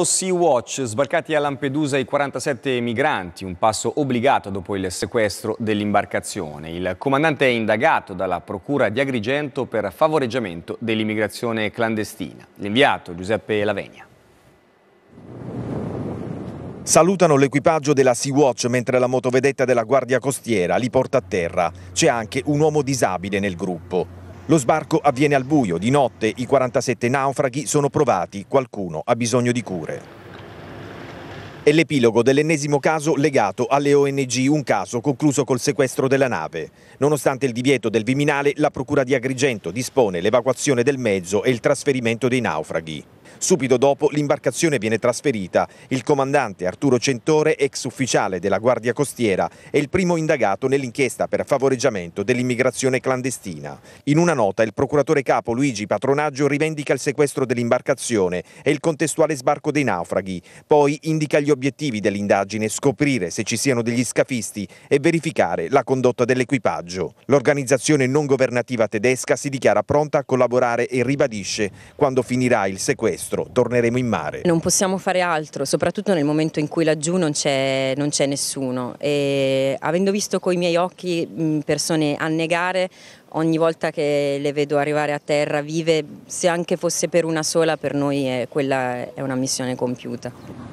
Sea-Watch, sbarcati a Lampedusa i 47 migranti, un passo obbligato dopo il sequestro dell'imbarcazione. Il comandante è indagato dalla Procura di Agrigento per favoreggiamento dell'immigrazione clandestina. L'inviato Giuseppe Lavegna. Salutano l'equipaggio della Sea-Watch mentre la motovedetta della Guardia Costiera li porta a terra. C'è anche un uomo disabile nel gruppo. Lo sbarco avviene al buio, di notte i 47 naufraghi sono provati, qualcuno ha bisogno di cure. È l'epilogo dell'ennesimo caso legato alle ONG, un caso concluso col sequestro della nave. Nonostante il divieto del Viminale, la Procura di Agrigento dispone l'evacuazione del mezzo e il trasferimento dei naufraghi. Subito dopo l'imbarcazione viene trasferita. Il comandante Arturo Centore, ex ufficiale della Guardia Costiera, è il primo indagato nell'inchiesta per favoreggiamento dell'immigrazione clandestina. In una nota il procuratore capo Luigi Patronaggio rivendica il sequestro dell'imbarcazione e il contestuale sbarco dei naufraghi. Poi indica gli obiettivi dell'indagine, scoprire se ci siano degli scafisti e verificare la condotta dell'equipaggio. L'organizzazione non governativa tedesca si dichiara pronta a collaborare e ribadisce quando finirà il sequestro nostro, torneremo in mare. Non possiamo fare altro, soprattutto nel momento in cui laggiù non c'è, nessuno. E avendo visto con i miei occhi persone annegare, ogni volta che le vedo arrivare a terra vive, se anche fosse per una sola, per noi è, quella è una missione compiuta.